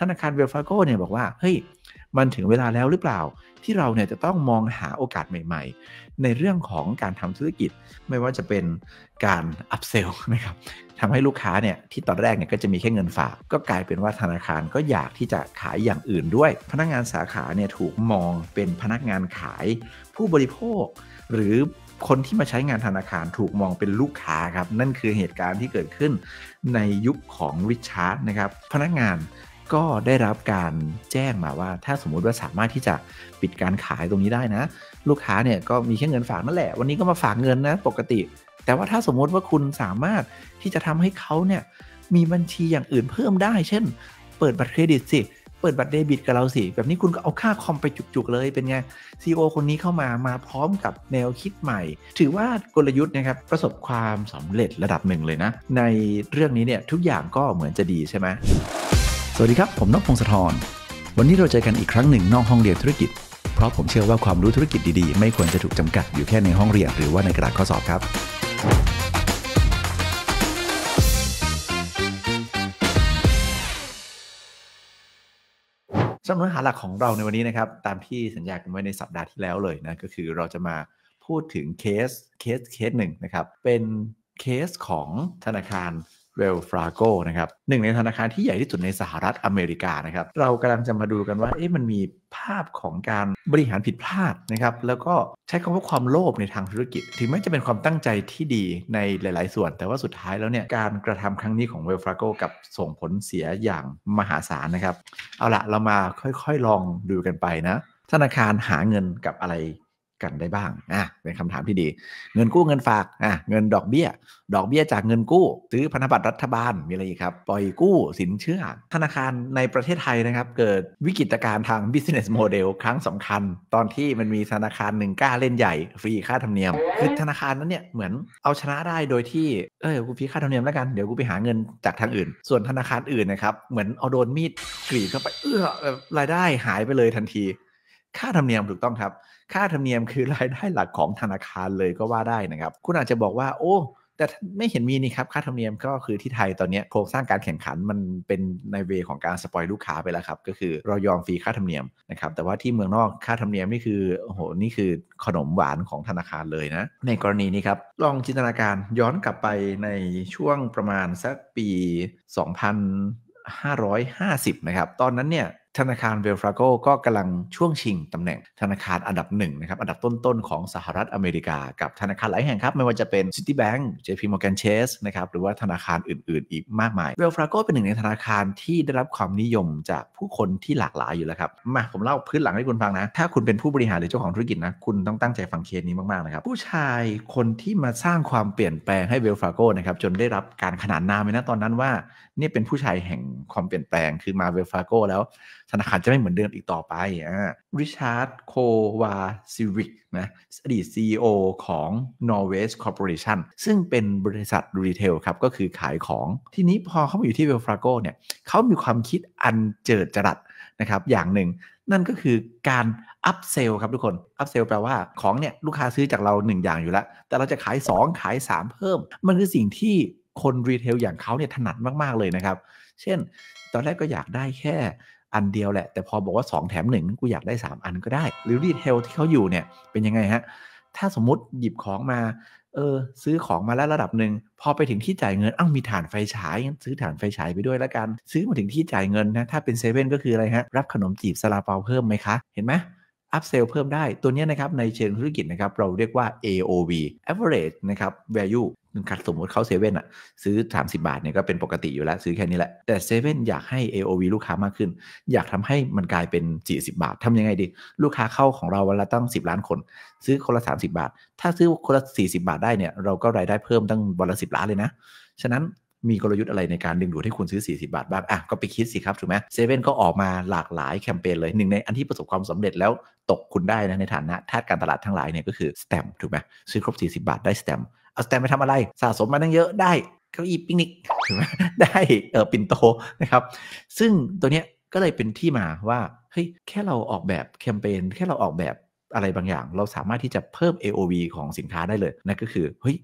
ธนาคารเวลฟาโก้เนี่ยบอกว่าเฮ้ยมันถึงเวลาแล้วหรือเปล่า ที่เราเนี่ยจะต้องมองหาโอกาสใหม่ๆ ในเรื่องของการทำธุรกิจไม่ว่าจะเป็นการอัพเซลนะครับทำให้ลูกค้าเนี่ยที่ตอนแรกเนี่ยก็จะมีแค่เงินฝากก็กลายเป็นว่าธนาคารก็อยากที่จะขายอย่างอื่นด้วย พนักงานสาขาเนี่ยถูกมองเป็นพนักงานขายผู้บริโภค หรือคนที่มาใช้งานธนาคารถูกมองเป็นลูกค้าครับนั่นคือเหตุการณ์ที่เกิดขึ้นในยุคของริชาร์ดนะครับพนักงานก็ได้รับการแจ้งมาว่า ถ้าสมมุติว่าสามารถที่จะปิดการขายตรงนี้ได้นะ ลูกค้าเนี่ยก็มีแค่เงินฝากนั่นแหละวันนี้ก็มาฝากเงินนะ ปกติ แต่ว่าถ้าสมมุติว่าคุณสามารถที่จะทำให้เขาเนี่ยมีบัญชีอย่างอื่นเพิ่มได้ เช่นเปิดบัตรเครดิตสิ เปิดบัตรเดบิตกับเราสิแบบนี้คุณก็เอาค่าคอมไปจุกๆเลยเป็นไงซีอคนนี้เข้ามามาพร้อมกับแนวคิดใหม่ ถือว่ากลยุทธ์นะครับประสบความสำเร็จระดับหนึ่งเลยนะในเรื่องนี้เนี่ยทุกอย่างก็เหมือนจะดีใช่ไหมวัสดีครับผมนพพงศธรวันนี้เราเจอกันอีกครั้งหนึ่งนอกห้องเรียนธุรกิจ เพราะผมเชื่อว่าความรู้ธุรกิจดีๆไม่ควรจะถูกจำกัดอยู่แค่ในห้องเรียนหรือว่าในกระดาษข้อสอบครับสำหรับเนื้อหาหลักของเราในวันนี้นะครับ ตามที่สัญญากันไว้ในสัปดาห์ที่แล้วเลยนะก็คือเราจะมาพูดถึงเคสเคสเคสหนึ่งนะครับเป็นเคสของธนาคารเวลฟราโกนะครับหนึ่งในธนาคารที่ใหญ่ที่สุดในสหรัฐอเมริกานะครับ เรากำลังจะมาดูกันว่าเอ๊ะมันมีภาพของการบริหารผิดพลาดนะครับแล้วก็ใช้คำว่าความโลภในทางธุรกิจถึงแม้จะเป็นความตั้งใจที่ดีในหลายๆส่วน แต่ว่าสุดท้ายแล้วเนี่ยการกระทำครั้งนี้ของเวลฟราโกกับส่งผลเสียอย่างมหาศาลนะครับเอาละเรามาค่อยๆลองดูกันไปนะธนาคารหาเงินกับอะไรกันได้บ้างอ่ะเป็นคำถามที่ดี เงินกู้เงินฝากอ่ะเงินดอกเบี้ย ดอกเบี้ยจากเงินกู้ ซื้อพันธบัตรรัฐบาลมีอะไรอีกครับ ปล่อยกู้สินเชื่อ ธนาคารในประเทศไทยนะครับ เกิดวิกฤตการณ์ทาง business model ครั้งสำคัญ ตอนที่มันมีธนาคารหนึ่งกล้าเล่นใหญ่ ฟรีค่าธรรมเนียม คือธนาคารนั้นเนี่ยเหมือนเอาชนะได้โดยที่เออกูฟรีค่าธรรมเนียมแล้วกันเดี๋ยวกูไปหาเงินจากทางอื่น ส่วนธนาคารอื่นนะครับเหมือนเอาโดนมีดกรีดเข้าไป เอื้อรายได้หายไปเลยทันที ค่าธรรมเนียมถูกต้องครับค่าธรรมเนียมคือรายได้หลักของธนาคารเลยก็ว่าได้นะครับ คุณอาจจะบอกว่าโอ้แต่ไม่เห็นมีนี่ครับค่าธรรมเนียมก็คือที่ไทยตอนนี้โครงสร้างการแข่งขันมันเป็นในเวของการสปอยลูกค้าไปแล้วครับก็คือเรายอมฟรีค่าธรรมเนียมนะครับ แต่ว่าที่เมืองนอกค่าธรรมเนียมนี่คือโอ้โหนี่คือขนมหวานของธนาคารเลยนะในกรณีนี้ครับลองจินตนาการย้อนกลับไปในช่วงประมาณสักปี2000 550นะครับตอนนั้นเนี่ยธนาคารเวลฟราโก ก็กำลังช่วงชิงตำแหน่งธนาคารอันดับหนึ่งนะครับ อันดับต้นๆของสหรัฐอเมริกา กับธนาคารหลายแห่งครับไม่ว่าจะเป็น Citibank JP Morgan Chase นะครับ หรือว่าธนาคารอื่นๆอีกมากมายเวลฟราโกเป็นหนึ่งในธนาคารที่ได้รับความนิยมจากผู้คนที่หลากหลายอยู่แล้วครับ มาผมเล่าพื้นหลังให้คุณฟังนะ ถ้าคุณเป็นผู้บริหารหรือเจ้าของธุรกิจนะคุณต้องตั้งใจฟังเคสนี้มากๆนะครับ ผู้ชายคนที่มาสร้างความเปลี่ยนแปลงให้เวลฟราโกนะครับจนได้รับการขนานนามเลยนะตอนนั้นว่านี่เป็นผู้ชายแห่งความเปลี่ยนแปลงคือมาเวลฟราโก แล้วธนาคารจะไม่เหมือนเดิมอีกต่อไป อ่า ริชาร์ด โควาซิวิกนะ อดีต CEO ของ n o r w s t Corporation ซึ่งเป็นบริษัทรีเทลครับ ก็คือขายของ ทีนี้พอเขามาอยู่ที่เวลฟราโกเนี่ยเขามีความคิดอันเจิดจรัสนะครับ อย่างหนึ่ง นั่นก็คือการอัพเซลครับทุกคน อัพเซลแปลว่าของเนี่ยลูกค้าซื้อจากเรา 1 อย่างอยู่แล้ว แต่เราจะขาย 2 ขาย 3 เพิ่ม มันคือสิ่งที่คนรีเทลอย่างเขาเนี่ยถนัดมาก ๆ เลยนะครับ เช่น ตอนแรกก็อยากได้แค่อันเดียวแหละ แต่พอบอกว่า 2 แถมหนึ่งกูอยากได้ 3 อันก็ได้หรือรีเทลที่เขาอยู่เนี่ยเป็นยังไงฮะ ถ้าสมมติหยิบของมาเออซื้อของมาแล้วระดับหนึ่ง พอไปถึงที่จ่ายเงิน อ้างมีฐานไฟฉาย ซื้อฐานไฟฉายไปด้วยแล้วกัน ซื้อมาถึงที่จ่ายเงินนะถ้าเป็นเซเว่นก็คืออะไรฮะ รับขนมจีบซาลาเปาเพิ่มไหมคะเห็นไหมอัพเซลเพิ่มได้ตัวนี้นะครับ ในเชิงธุรกิจนะครับ เราเรียกว่า AOV average นะครับ value คัดสมมติเขาเซเว่นอ่ะซื้อ 30 บาทเนี่ยก็เป็นปกติอยู่แล้ว ซื้อแค่นี้แหละแต่เซเว่นอยากให้ AOV ลูกค้ามากขึ้น อยากทำให้มันกลายเป็น 40 บาท ทํำยังไงดี ลูกค้าเข้าของเราวันละตั้ง 10 ล้านคน ซื้อคนละ 30 บาท ถ้าซื้อคนละ 40 บาทได้เนี่ยเราก็รายได้เพิ่มตั้งวันละ10 ล้านเลยนะฉะนั้นมีกลยุทธ์อะไรในการดึงดูดให้คุณซื้อ 40 บาท บ้าง อ่ะ ก็ไปคิดสิครับถูกไหมเซเว่นก็ออกมาหลากหลายแคมเปญเลยหนึ่งในอันที่ประสบความสำเร็จแล้วตกคุณได้นะ ในฐานะทาสการตลาดทั้งหลายเนี่ยก็คือสแตมถูกไหมซื้อครบ 40 บาทได้สแตมเอาสแตมไปทำอะไรสะสมมาตั้งเยอะได้ เก้าอี้ปิกนิก ถูกไหมได้เออปิ่นโตนะครับ ซึ่งตัวเนี้ยก็เลยเป็นที่มาว่าเฮ้ยแค่เราออกแบบแคมเปญแค่เราออกแบบอะไรบางอย่าง เราสามารถที่จะเพิ่ม AOV ของสินค้าได้เลยนั่นก็คือเฮ้ย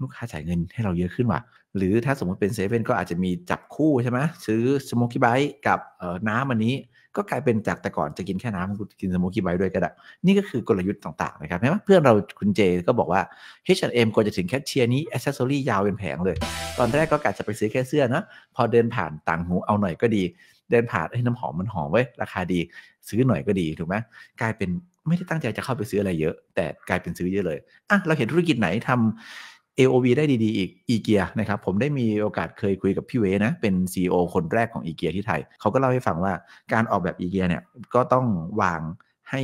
ลูกค้าจ่ายเงินให้เราเยอะขึ้นว่ะหรือถ้าสมมติเป็นเซเว่นก็อาจจะมีจับคู่ใช่ไหมซื้อสโมกี้ไบต์กับน้ำอันนี้ ก็กลายเป็นจากแต่ก่อนจะกินแค่น้ำกินสโมกี้ไบต์ด้วยก็ได้นี่ก็คือกลยุทธ์ต่าง ๆ นะครับเห็นไหมเพื่อนเราคุณเจก็บอกว่า H&M กวรจะถึงแคชเชียร์นี้อคเซอรี่ยาวเป็นแผงเลย ตอนแรกก็กะจะไปซื้อแค่เสื้อนะพอเดินผ่านต่างหูเอาหน่อยก็ดี เดินผ่านให้น้ำหอมมันหอมไว้ราคาดีซื้อหน่อยก็ดีถูกไหมกลายเป็นไม่ได้ตั้งใจจะเข้าไปซื้ออะไรเยอะ แต่กลายเป็นซื้อเยอะเลยอ่ะเราเห็นธุรกิจไหนทำ AOV ได้ดีๆอีกอีเกีย นะครับ ผมได้มีโอกาสเคยคุยกับพี่เวนะ เป็น CEO คนแรกของอีเกียที่ไทยเขาก็เล่าให้ฟังว่าการออกแบบอีเกีย เนี่ย ก็ต้องวางให้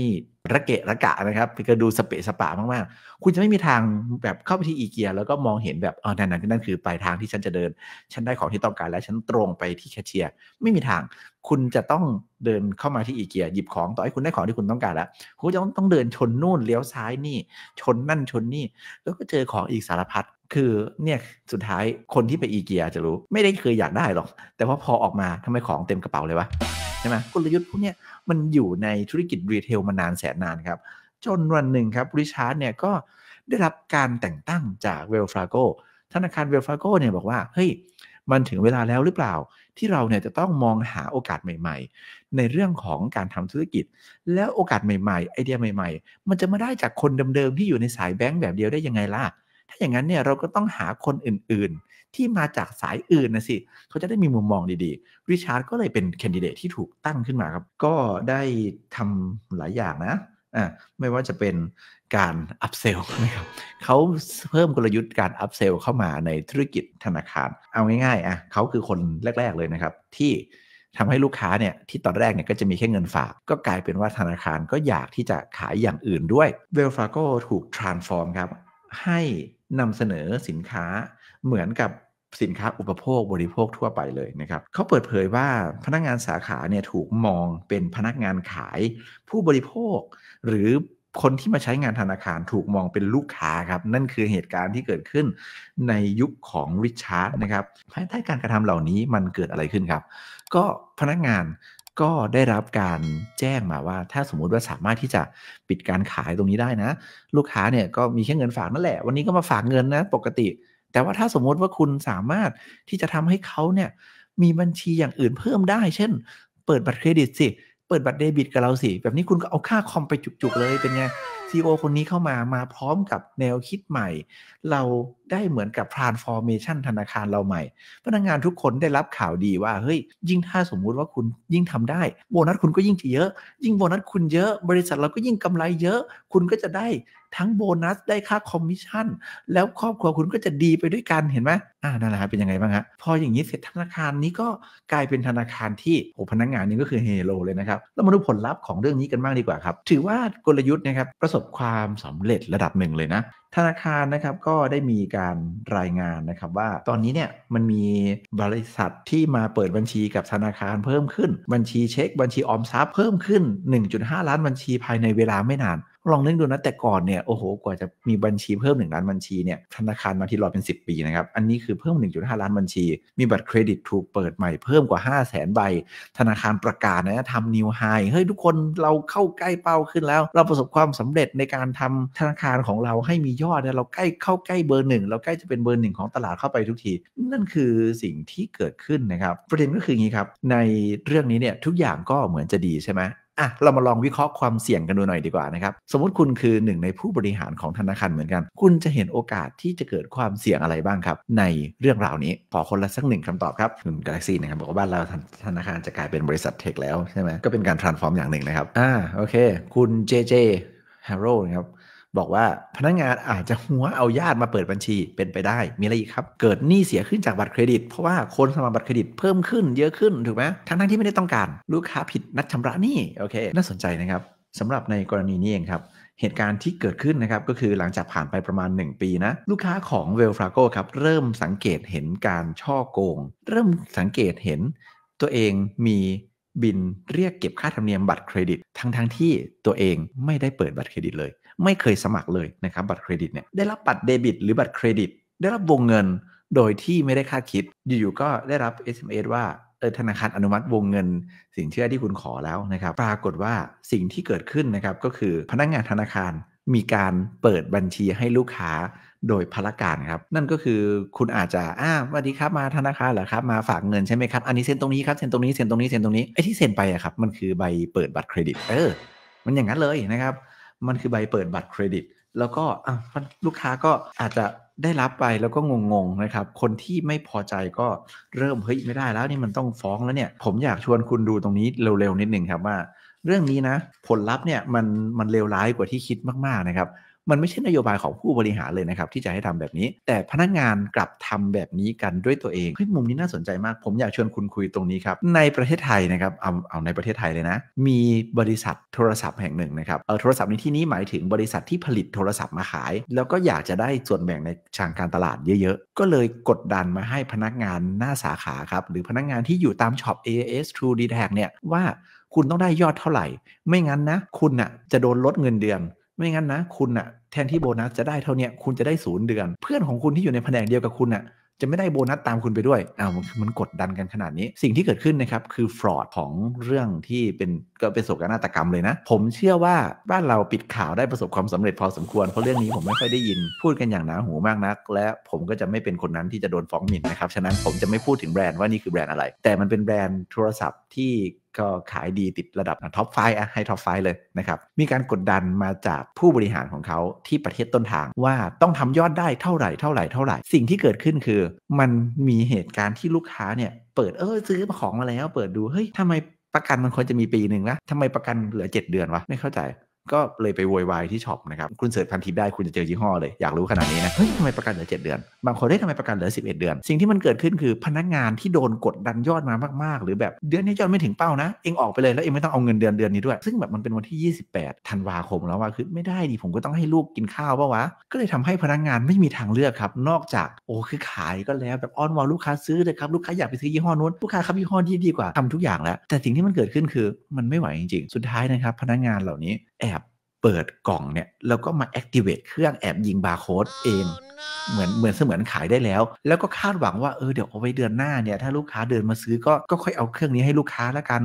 ระเกะระกะนะครับไปก็ดูสเปะสปะมากๆ คุณจะไม่มีทางแบบเข้าไปที่อีเกียแล้วก็มองเห็นแบบอ๋อนั่นนั่นนั่นคือปลายทางที่ฉันจะเดิน ฉันได้ของที่ต้องการแล้วฉันตรงไปที่แคชเชียร์ไม่มีทาง คุณจะต้องเดินเข้ามาที่อีเกีย หยิบของต่อให้คุณได้ของที่คุณต้องการแล้วคุณจะต้องเดินชนนู่นเลี้ยวซ้ายนี่ ชนนั่นชนนี่แล้วก็เจอของอีกสารพัดคือเนี่ยสุดท้ายคนที่ไปอีเกียจะรู้ไม่ได้เคยอยากได้หรอก แต่ว่าพอออกมาทำไมของเต็มกระเป๋าเลยวะใช่ไหมกลยุทธ์พวกนี้มันอยู่ในธุรกิจรีเทลมานานแสนนานครับ จนวันหนึ่งครับริชาร์ดเนี่ย ก็ได้รับการแต่งตั้งจากเวลฟราโกธนาคารเวลฟราโกเนี่ยบอกว่า เฮ้ย มันถึงเวลาแล้วหรือเปล่าที่เราเนี่ยจะต้องมองหาโอกาสใหม่ๆ ในเรื่องของการทำธุรกิจ แล้วโอกาสใหม่ๆไอเดียใหม่ๆ มันจะมาได้จากคนเดิมๆที่อยู่ในสายแบงก์แบบเดียวได้ยังไงล่ะถ้าอย่างนั้นเนี่ยเราก็ต้องหาคนอื่น ๆ ที่มาจากสายอื่นนะสิ เขาจะได้มีมุมมองดีๆริชาร์ดก็เลยเป็นแคนดิเดตที่ถูกตั้งขึ้นมาครับ ก็ได้ทำหลายอย่างนะอ่าไม่ว่าจะเป็นการอัพเซลนะครับเขาเพิ่มกลยุทธ์การอัพเซลเข้ามาในธุรกิจธนาคาร เอาง่ายๆอ่ะเขาคือคนแรกๆเลยนะครับ ที่ทำให้ลูกค้าเนี่ยที่ตอนแรกเนี่ยก็จะมีแค่เงินฝากก็กลายเป็นว่าธนาคารก็อยากที่จะขายอย่างอื่นด้วยเวลฟาโกถูกทรานส์ฟอร์มครับให้นำเสนอสินค้าเหมือนกับสินค้าอุปโภคบริโภคทั่วไปเลยนะครับเขาเปิดเผยว่าพนักงานสาขาเนี่ยถูกมองเป็นพนักงานขายผู้บริโภค หรือคนที่มาใช้งานธนาคารถูกมองเป็นลูกค้าครับนั่นคือเหตุการณ์ที่เกิดขึ้นในยุคของริชาร์ดนะครับภายใต้การกระทำเหล่านี้มันเกิดอะไรขึ้นครับ ก็พนักงานก็ได้รับการแจ้งมาว่าถ้าสมมุติว่าสามารถที่จะปิดการขายตรงนี้ได้นะ ลูกค้าเนี่ยก็มีแค่เงินฝากนั่นแหละวันนี้ก็มาฝากเงินนะ ปกติ แต่ว่าถ้าสมมุติว่าคุณสามารถที่จะทำให้เขาเนี่ย มีบัญชีอย่างอื่นเพิ่มได้เช่น เปิดบัตรเครดิตสิ เปิดบัตรเดบิตกับเราสิแบบนี้คุณก็เอาค่าคอมไปจุกๆ เลยเป็นไงซีอคนนี้เข้ามามาพร้อมกับแนวคิดใหม่ เราได้เหมือนกับ transformation ธนาคารเราใหม่ พนักงงานทุกคนได้รับข่าวดีว่าเฮ้ยยิ่งถ้าสมมุติว่าคุณยิ่งทำได้โบนัสคุณก็ยิ่งจะเยอะ ยิ่งโบนัสคุณเยอะบริษัทเราก็ยิ่งกำไรเยอะคุณก็จะได้ทั้งโบนัสได้ค่าคอมมิชชั่นแล้วครอบครัวคุณก็จะดีไปด้วยกันเห็นไหมอ่านั่นแหละเป็นยังไงบ้างฮะพออย่างนี้เสร็จธนาคารนี้ก็กลายเป็นธนาคารที่โอ้พนักงงานนี่ก็คือเฮโลเลยนะครับแล้วมาดูผลลัพธ์ของเรื่องนี้กันบ้างดีกว่าครับถือว่ากลยุทธ์นะครับประสบความสำเร็จระดับหนึ่งเลยนะธนาคารนะครับก็ได้มีการรายงานนะครับว่าตอนนี้เนี่ยมันมีบริษัทที่มาเปิดบัญชีกับธนาคารเพิ่มขึ้นบัญชีเช็ค บัญชีออมทรัพย์เพิ่มขึ้น 1.5 ล้านบัญชีภายในเวลาไม่นานลองนึกดูนะแต่ก่อนเนี่ย โอ้โหกว่าจะมีบัญชีเพิ่ม1ล้านบัญชีเนี่ย ธนาคารมาที่รอเป็น 10 ปีนะครับ อันนี้คือเพิ่ม 1.5ล้านบัญชีมีบัตรเครดิตถูกเปิดใหม่เพิ่มกว่า5 0 0แสนใบ ธนาคารประกาศนะทำนิวไฮเฮ้ยทุกคนเราเข้าใกล้เป้าขึ้นแล้ว เราประสบความสำเร็จในการทำธนาคารของเราให้มียอดเนี่ยเราใกล้เข้าใกล้เบอร์หนึ่งเราใกล้จะเป็นเบอร์หนึ่งของตลาดเข้าไปทุกที นั่นคือสิ่งที่เกิดขึ้นนะครับ ประเด็นก็คืออย่างนี้ครับในเรื่องนี้เนี่ยทุกอย่างก็เหมือนจะดีใช่ไหมอ่ะเรามาลองวิเคราะห์ความเสี่ยงกันดูหน่อยดีกว่านะครับ สมมติคุณคือหนึ่ง ในผู้บริหารของธนาคารเหมือนกัน คุณจะเห็นโอกาสที่จะเกิดความเสี่ยงอะไรบ้างครับในเรื่องราวนี้ขอคนละสักหนึ่งคำตอบครับคุณกาแล็กซี่นะครับ บอกว่าบ้านเราธนาคารจะกลายเป็นบริษัทเทคแล้วใช่ไหมก็เป็นการ transform อย่างหนึ่งนะครับอ่าโอเค คุณเจเจฮาร์โรนะครับบอกว่าพนักงานอาจจะหัวเอาญาติมาเปิดบัญชีเป็นไปได้มีอะไรอีกครับ เกิดหนี้เสียขึ้นจากบัตรเครดิต เพราะว่าคนสมัครบัตรเครดิตเพิ่มขึ้นเยอะขึ้นถูกไหมทั้งทั้งที่ไม่ได้ต้องการ ลูกค้าผิดนัดชำระหนี้โอเคน่าสนใจนะครับสำหรับในกรณีนี้เองครับเหตุการณ์ที่เกิดขึ้นนะครับก็คือหลังจากผ่านไปประมาณ 1 ปีนะ ลูกค้าของเวลฟราโกครับเริ่มสังเกตเห็นการช่อโกง เริ่มสังเกตเห็นตัวเองมีบินเรียกเก็บค่าธรรมเนียมบัตรเครดิต ทั้งๆที่ตัวเองไม่ได้เปิดบัตรเครดิตเลยไม่เคยสมัครเลยนะครับ บัตรเครดิตเนี่ยได้รับบัตรเดบิต หรือบัตรเครดิต ได้รับวงเงินโดยที่ไม่ได้คาดคิดอยู่ๆก็ได้รับ SMS ว่าเออธนาคารอนุมัติวงเงิน สินเชื่อที่คุณขอแล้วนะครับ ปรากฏว่าสิ่งที่เกิดขึ้นนะครับก็คือพนักงงานธนาคารมีการเปิดบัญชีให้ลูกค้าโดยพละการครับ นั่นก็คือคุณอาจจะอ้าวัสดีครับมาธนาคารเหรอครับมาฝากเงินใช่ไหมครับอันนี้เซ็นตรงนี้ครับเซ็นตรงนี้เซ็นตรงนี้เซ็นตรงนี้ไอ้ที่เซ็นไปอะครับมันคือใบเปิดบัตรเครดิตเออมันอย่างนั้นเลยนะครับมันคือใบเปิดบัตรเครดิต แล้วก็ลูกค้าก็อาจจะได้รับไปแล้วก็งงๆนะครับ คนที่ไม่พอใจก็เริ่มเฮ้ยไม่ได้แล้วนี่มันต้องฟ้องแล้วเนี่ย ผมอยากชวนคุณดูตรงนี้เร็วๆนิดหนึ่งครับว่าเรื่องนี้นะผลลัพธ์เนี่ยมันมันเลวร้ายกว่าที่คิดมากๆนะครับมันไม่ใช่นโยบายของผู้บริหารเลยนะครับ ที่จะให้ทำแบบนี้ แต่พนักงานกลับทำแบบนี้กันด้วยตัวเองเฮ้ยมุมนี้น่าสนใจมาก ผมอยากชวนคุณคุยตรงนี้ครับ ในประเทศไทยนะครับ เอาเอาในประเทศไทยเลยนะ มีบริษัทโทรศัพท์แห่งหนึ่งนะครับเออโทรศัพท์ในที่นี้หมายถึงบริษัทที่ผลิตโทรศัพท์มาขาย แล้วก็อยากจะได้ส่วนแบ่งในทางการตลาดเยอะๆก็เลยกดดันมาให้พนักงานหน้าสาขาครับหรือพนักงานที่อยู่ตามช็อป AS True d t a c เนี่ยว่าคุณต้องได้ยอดเท่าไหร่ ไม่งั้นนะคุณนะ่ะจะโดนลดเงินเดือนไม่งั้นนะคุณอะแทนที่โบนัสจะได้เท่านี้คุณจะได้ศูนย์เดือน เพื่อนของคุณที่อยู่ในแผนกเดียวกับคุณอะจะไม่ได้โบนัสตามคุณไปด้วยอ้าวมันกดดันกันขนาดนี้ สิ่งที่เกิดขึ้นนะครับคือฟรอดของเรื่องที่เป็นก็เป็นโศกนาฏกรรมเลยนะผมเชื่อว่าบ้านเราปิดข่าวได้ประสบความสำเร็จพอสมควรเพราะเรื่องนี้ผมไม่ค่อยได้ยินพูดกันอย่างหนาหูมากนัก และผมก็จะไม่เป็นคนนั้นที่จะโดนฟ้องหมิ่นนะครับฉะนั้นผมจะไม่พูดถึงแบรนด์ว่านี่คือแบรนด์อะไร แต่มันเป็นแบรนด์โทรศัพท์ที่ก็ขายดีติดระดับท็อปไฟอะให้ท็อปไฟเลยนะครับ มีการกดดันมาจากผู้บริหารของเขาที่ประเทศต้นทางว่าต้องทำยอดได้เท่าไหร่เท่าไหร่เท่าไหร่ สิ่งที่เกิดขึ้นคือ มันมีเหตุการณ์ที่ลูกค้าเนี่ย เปิดเออซื้อของมาแล้วเปิดดูเฮ้ยทำไมประกันมันควรจะมีปีหนึ่งนะทำไมประกันเหลือ 7 เดือนวะ ไม่เข้าใจก็เลยไปโวยวายที่ช็อปนะครับ คุณเสิร์ชพันทิปได้คุณจะเจอยี่ห้อเลยอยากรู้ขนาดนี้นะเฮ้ยทำไมประกันเหลือดเดือนบางคนได้ทำไมประกันเหลือ11 เดือน สิ่งที่มันเกิดขึ้นคือพนักงานที่โดนกดดันยอดมามากๆ หรือแบบเดือนนี้ยอดไม่ถึงเป้านะเองออกไปเลยแล้วเองไม่ต้องเอาเงินเดือนเดือนนี้ด้วย ซึ่งแบบมันเป็นวันที่28ธันวาคมแล้วว่าคือไม่ได้ดิผมก็ต้องให้ลูกกินข้าวปะวะก็เลยทำให้พนักงานไม่มีทางเลือกครับ นอกจาก โอ้คือขายก็แล้วแบบอ้อนวอนลูกค้าซื้อเลยครับลูกค้าอยากไปซื้อยี่ห้อนู้นลูกค้าครับยี่ห้อทีดีกว่าทำทุกอย่างแล้วแต่สิ่งที่มันเกิดขึ้นคือ มันไม่ไหวจริง ๆสุดท้ายนะครับพนักงานเหล่านี้แอบเปิดกล่องเนี่ยแล้วก็มา activate เครื่องแอบยิงบาร์โค้ดเอง เหมือนเหมือนเสมือนขายได้แล้ว แล้วก็คาดหวังว่าเออเดี๋ยวเอาไว้เดือนหน้าเนี่ยถ้าลูกค้าเดินมาซื้อก็ก็ค่อยเอาเครื่องนี้ให้ลูกค้าแล้วกัน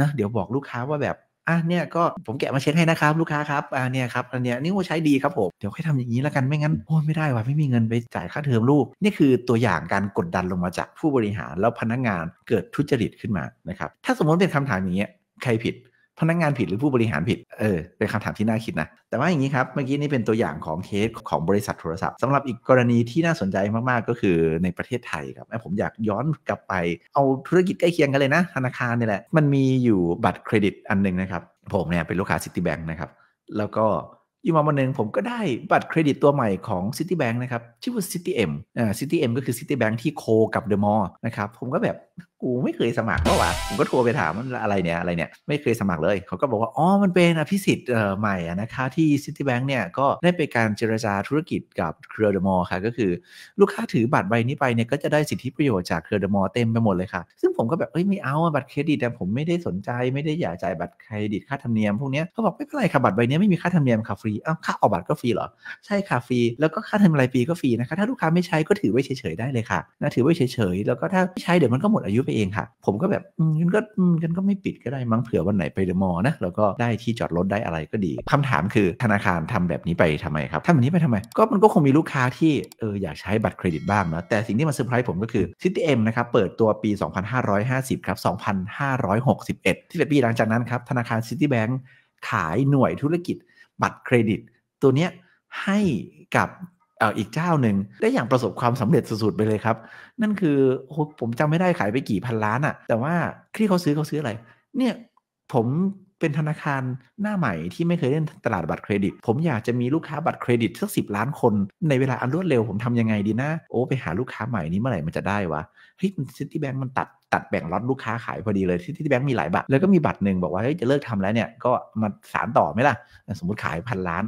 นะเดี๋ยวบอกลูกค้าว่าแบบอ่ะเนี่ยก็ผมแกะมาเช็คให้นะครับลูกค้าครับอ่ะเนี่ยครับอันเนี้ยนี่่าใช้ดีครับผมเดี๋ยวค่อยทำอย่างนี้แล้วกันไม่งั้นโอ้ไม่ได้ว่ะไม่มีเงินไปจ่ายค่าเทอมลูกนี่คือตัวอย่างการกดดันลงมาจากผู้บริหารแล้วพนักงานเกิดทุจริตขึ้นมานะครับถ้าสมมติเป็นคำถามอย่างเงี้ยใครผิดพนักงงานผิดหรือผู้บริหารผิด เออ เป็นคำถามที่น่าคิดนะ แต่ว่าอย่างนี้ครับ เมื่อกี้นี่เป็นตัวอย่างของเคสของบริษัทโทรศัพท์สำหรับอีกกรณีที่น่าสนใจมากๆ ก็คือในประเทศไทยครับผมอยากย้อนกลับไป เอาธุรกิจใกล้เคียงกันเลยนะ ธนาคารนี่แหละ มันมีอยู่บัตรเครดิตอันหนึ่งนะครับ ผมเนี่ยเป็นลูกค้าซิตี้แบงค์นะครับ แล้วก็อยู่มาวันหนึ่งผมก็ได้บัตรเครดิตตัวใหม่ของตี้แบงค์นะครับ ชื่อว่าิตี้เอ็มอ่าิต้เอ็มก็คือตี้แบงค์ที่โค กับเดอะมอลล์นะครับ ผมก็แบบกูไม่เคยสมัครเพราะว่า ผมก็โทรไปถามมันอะไรเนี่ยอะไรเนี่ย ไม่เคยสมัครเลย เขาก็บอกว่าอ๋อมันเป็นอภิสิทธิ์ใหม่นะคะที่ Citibank เนี่ย ก็ได้ไปการเจรจาธุรกิจกับเครือเดมอค่ะก็คือลูกค้าถือบัตรใบนี้ไปเนี่ย ก็จะได้สิทธิประโยชน์จากเครือเดมอเต็มไปหมดเลยค่ะ ซึ่งผมก็แบบ เอ้ย ไม่เอาบัตรเครดิตแต่ผมไม่ได้สนใจไม่ได้อยากจ่ายบัตรเครดิตค่าธรรมเนียมพวกนี้เขาบอกไม่เป็นไรค่ะบัตรใบนี้ไม่มีค่าธรรมเนียมค่ะฟรีอ้าวค่าออกบัตรก็ฟรีเหรอใช่ค่ะฟรีแล้วก็ค่าธรรมรายปีก็ฟรีนะคะถ้าลูกค้าไม่ใช้ก็ถือไว้เฉยๆได้เลยค่ะนะถือไว้เฉยๆแล้วก็ถ้าไม่ใช้เดี๋ยวมันก็หมดอายุเองค่ะผมก็แบบกันก็กันก็ไม่ปิดก็ได้มั้งเผื่อวันไหนไปเดอะมอลนะแล้วก็ได้ที่จอดรถได้อะไรก็ดี คำถามคือธนาคารทำแบบนี้ไปทำไมครับทำแบบนี้ไปทำไม ก็มันก็คงมีลูกค้าที่เอออยากใช้บัตรเครดิตบ้างนะแต่สิ่งที่มันเซอร์ไพรส์ผมก็คือซิตี้เอ็มนะครับเปิดตัวปี 2550 ครับ 2561 ที่เป็นปีหลังจากนั้นครับ ธนาคารซิตี้แบงค์ขายหน่วยธุรกิจบัตรเครดิต ตัวเนี้ยให้กับอีกเจ้าหนึ่งได้อย่างประสบความสำเร็จสุดๆไปเลยครับ นั่นคือผมจำไม่ได้ขายไปกี่พันล้านอะ่ะ แต่ว่าที่เขาซื้อเขาซื้ออะไร เนี่ย ผมเป็นธนาคารหน้าใหม่ที่ไม่เคยเล่นตลาดบัตรเครดิต ผมอยากจะมีลูกค้าบัตรเครดิตสักสิบล้านคนในเวลาอันรวดเร็วผมทำยังไงดีนะ โอ้ ไปหาลูกค้าใหม่นี้เมื่อไหร่มันจะได้วะเฮ้ยซิตี้แบงก์มันตัดตัดแบ่งล็อตลูกค้าขายพอดีเลยที่ที่แบงก์มีหลายบัตร แล้วก็มีบัตรหนึ่งบอกว่าเฮ้ยจะเลิกทำแล้วเนี่ยก็มาสารต่อไหมล่ะสมมติขายพันล้าน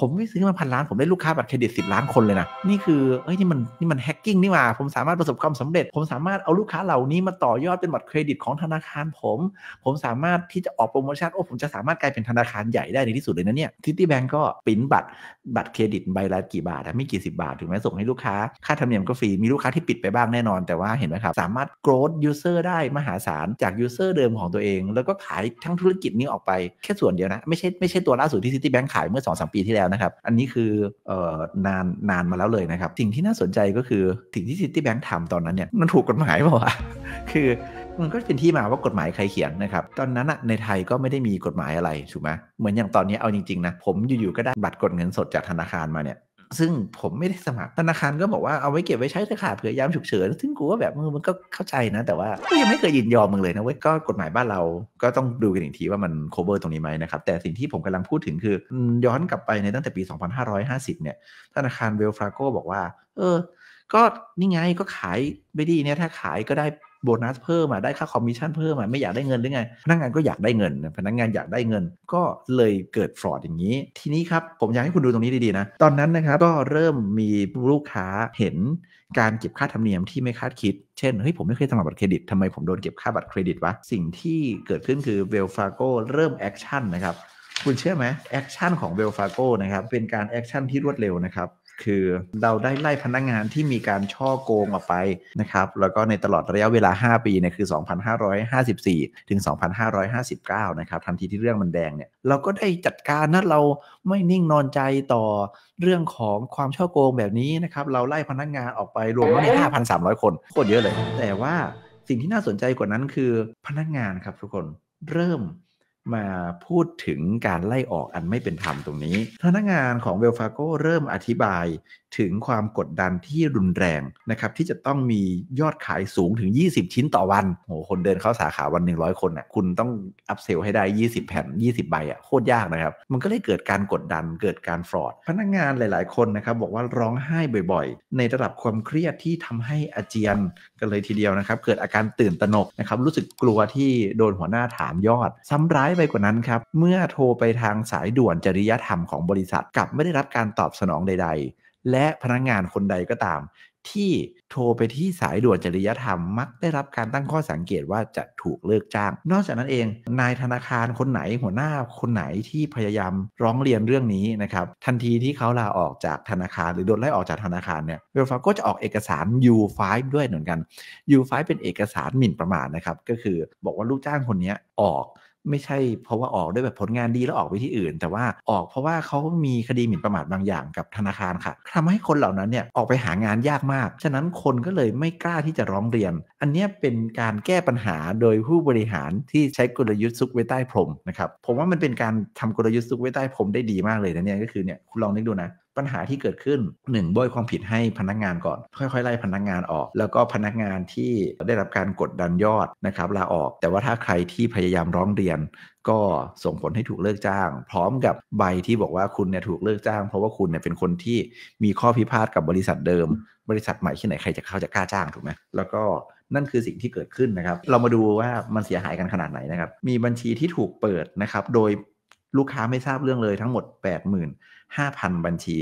ผมไม่ซื้อมาพันล้านผมได้ลูกค้าบัตรเครดิตสิบล้านคนเลยนะ นี่คือเอ้ยนี่มันนี่มันแฮกกิ้งนี่ว่าผมสามารถประสบความสำเร็จ ผมสามารถเอาลูกค้าเหล่านี้มาต่อยอดเป็นบัตรเครดิตของธนาคารผม ผมสามารถที่จะออกโปรโมชั่นโอ้ผมจะสามารถกลายเป็นธนาคารใหญ่ได้ในที่สุดเลยนะเนี่ยซิตี้แบงก์ก็ปิ้นบัตรบัตรเครดิตใบละกี่บาทไม่กี่สิบบาทถึงแม้ส่งให้ลูกค้าค่าธรรมเนียมก็ฟรีมีลูกค้าที่ปิดไปบ้างแน่นอน แต่ว่าเห็นไหมครับสามารถโกรดยูเซอร์ได้มหาศาลจากยูเซอร์เดิมของตัวเองแล้วก็ขายทั้งธุรกิจนี้ออกไปแค่ส่วนเดียวนะไม่ใช่ไม่ใช่ตัวล่าสุดที่ซิตี้แบงก์ขายเมื่อ2-3ปีที่แล้วนะครับ อันนี้คือเอ่อนานนานมาแล้วเลยนะครับ สิ่งที่น่าสนใจก็คือสิ่งที่ซิตี้แบงค์ทำตอนนั้นเนี่ยมันถูกกฎหมายเปล่าวะคือมันก็เป็นที่มาว่ากฎหมายใครเขียนนะครับ ตอนนั้นอะในไทยก็ไม่ได้มีกฎหมายอะไรถูกไหมเหมือนอย่างตอนนี้เอาจริงๆนะผมอยู่ๆก็ได้บัตรกดเงินสดจากธนาคารมาเนี่ยซึ่งผมไม่ได้สมัคร ธนาคารก็บอกว่าเอาไว้เก็บไว้ใช้เถอะค่ะเผื่อยามฉุกเฉิน ซึ่งกูว่าแบบมึงมันก็เข้าใจนะ แต่ว่าก็ยังไม่เคยยินยอมมึงเลยนะเว้ย ก็กฎหมายบ้านเรา ก็ต้องดูกันอีกทีว่ามันโคเวอร์ตรงนี้ไหมนะครับ แต่สิ่งที่ผมกำลังพูดถึงคือ ย้อนกลับไปในตั้งแต่ปี 2550 เนี่ย ธนาคารเวลฟราโกบอกว่า เออ ก็นี่ไงก็ขายไม่ดีเนี่ย ถ้าขายก็ได้โบนัสเพิ่มอ่ะได้ค่าคอมมิชชั่นเพิ่มอ่ะไม่อยากได้เงินหรือไงพนักงานก็อยากได้เงินพนักงานอยากได้เงินก็เลยเกิดฟรอดอย่างนี้ ทีนี้ครับผมอยากให้คุณดูตรงนี้ดีๆนะ ตอนนั้นนะครับก็เริ่มมีลูกค้าเห็นการเก็บค่าธรรมเนียมที่ไม่คาดคิดเช่นเฮ้ยผมไม่เคยสมัครบัตรเครดิตทำไมผมโดนเก็บค่าบัตรเครดิตวะสิ่งที่เกิดขึ้นคือเวลฟาโกเริ่มแอคชั่นนะครับคุณเชื่อไหมแอคชั่นของเวลฟาโกนะครับเป็นการแอคชั่นที่รวดเร็วนะครับคือเราได้ไล่พนักงงานที่มีการช่อโกงออกไปนะครับแล้วก็ในตลอดระยะเวลา 5 ปีเนี่ยคือ 2,554 ถึง 2,559 นะครับทันทีที่เรื่องมันแดงเนี่ย เราก็ได้จัดการนะเราไม่นิ่งนอนใจต่อเรื่องของความช่อโกงแบบนี้นะครับเราไล่พนักงงานออกไปรวมแล้วเน5,300 คนโคตรเยอะเลย แต่ว่าสิ่งที่น่าสนใจกว่านั้นคือพนักงงานครับทุกคน เริ่มมาพูดถึงการไล่ออกอันไม่เป็นธรรมตรงนี้พนักงานของเวลฟาโกเริ่มอธิบายถึงความกดดันที่รุนแรงนะครับ ที่จะต้องมียอดขายสูงถึง 20 ชิ้นต่อวันโหคนเดินเข้าสาขาวันหนึ่งร้อยคนน่ะคุณต้องอัพเซลให้ได้ 20 แผ่น 20ใบอ่ะโคตรยากนะครับ มันก็เลยเกิดการกดดันเกิดการฟรอดพนักงงานหลาย ๆ คนนะครับบอกว่าร้องไห้บ่อยๆ ในระดับความเครียดที่ทำให้อาเจียนกันเลยทีเดียวนะครับ เกิดอาการตื่นตระหนกนะครับรู้สึกกลัวที่โดนหัวหน้าถามยอดซ้ำร้ายไปกว่านั้นครับเมื่อโทรไปทางสายด่วนจริยธรรมของบริษัทกลับไม่ได้รับการตอบสนองใด ๆและพนักงงานคนใดก็ตามที่โทรไปที่สายด่วนจริยธรรม มักได้รับการตั้งข้อสังเกตว่าจะถูกเลิกจ้าง นอกจากนั้นเองนายธนาคารคนไหนหัวหน้า คนไหนที่พยายามร้องเรียนเรื่องนี้นะครับทันทีที่เขาลาออกจากธนาคารหรือโดนไล่ออกจากธนาคารเนี่ยเวลฟาก็จะออกเอกสาร U5 ด้วยเหมือนกัน U5 เป็นเอกสารหมิ่นประมาทนะครับก็คือบอกว่าลูกจ้างคนนี้ออกไม่ใช่เพราะว่าออกด้วยแบบผลงานดีแล้วออกไปที่อื่น แต่ว่าออกเพราะว่าเขามีคดีหมิ่นประมาทบางอย่าง กับธนาคารค่ะ ทำให้คนเหล่านั้นเนี่ยออกไปหางานยากมากฉะนั้นคนก็เลยไม่กล้าที่จะร้องเรียน อันนี้เป็นการแก้ปัญหาโดยผู้บริหารที่ใช้กลยุทธ์ซุกไว้ใต้พรมนะครับผมว่ามันเป็นการทำกลยุทธ์ซุกไว้ใต้พรมได้ดีมากเลยนะเนี่ยก็คือเนี่ยคุณลองนึกดูนะปัญหาที่เกิดขึ้น1บ่ยความผิดให้พนักงานก่อน ค่อยๆไล่พนักงานออก แล้วก็พนักงานที่ได้รับการกดดันยอดนะครับลาออกแต่ว่าถ้าใครที่พยายามร้องเรียน ก็ส่งผลให้ถูกเลิกจ้าง พร้อมกับใบที่บอกว่าคุณเนี่ยถูกเลิกจ้าง เพราะว่าคุณเนี่ยเป็นคนที่มีข้อพิพาทกับบริษัทเดิม บริษัทใหม่ที่ไหนใครจะเข้าจะกล้าจ้างถูกไหมแล้วก็นั่นคือสิ่งที่เกิดขึ้นนะครับ เรามาดูว่ามันเสียหายกันขนาดไหนนะครับ มีบัญชีที่ถูกเปิดนะครับโดยลูกค้าไม่ทราบเรื่องเลยทั้งหมด8 0 0 0 0 5,000 บัญชี